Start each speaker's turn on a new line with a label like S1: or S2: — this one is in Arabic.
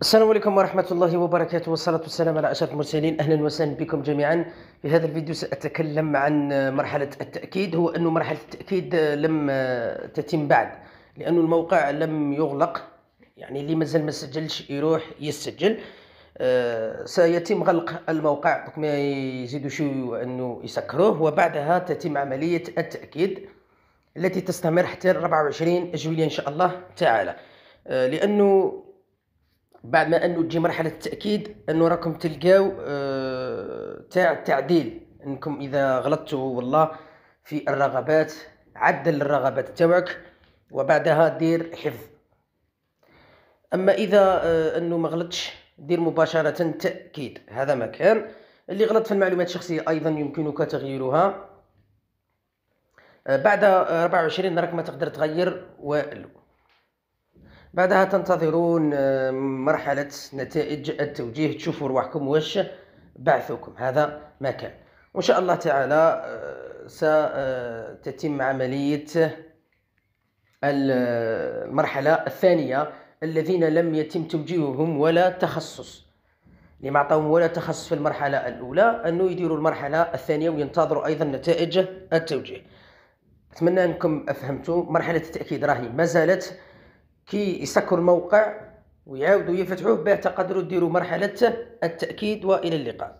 S1: السلام عليكم ورحمة الله وبركاته والصلاة والسلام على أشرف المرسلين أهلا وسهلا بكم جميعا في هذا الفيديو سأتكلم عن مرحلة التأكيد هو أن مرحلة التأكيد لم تتم بعد لأن الموقع لم يغلق يعني اللي مازال ما سجلش يروح يسجل آه، سيتم غلق الموقع بك يزيدوا شو أنه يسكروه وبعدها تتم عملية التأكيد التي تستمر حتى 24 جويلية إن شاء الله تعالى آه، لأنه بعد ما انه تجي مرحله التاكيد انه راكم تلقاو آه، تاع التعديل انكم اذا غلطتوا والله في الرغبات عدل الرغبات تاعك وبعدها دير حفظ اما اذا آه، انه ما غلطش دير مباشره تاكيد هذا ما كان اللي غلط في المعلومات الشخصيه ايضا يمكنك تغييرها آه، بعد 24 راك ما تقدر تغير والو بعدها تنتظرون آه، مرحلة نتائج التوجيه تشوفوا رواحكم واش بعثوكم هذا ما كان وإن شاء الله تعالى آه، ستتم عملية المرحلة الثانية الذين لم يتم توجيههم ولا تخصص لما عطاهم ولا تخصص في المرحلة الأولى أنه يديروا المرحلة الثانية وينتظروا أيضا نتائج التوجيه أتمنى أنكم أفهمتوا مرحلة التأكيد راهي ما زالت كي يسكروا الموقع ويعاودوا يفتحوه باه تقدروا ديروا مرحله التاكيد والى اللقاء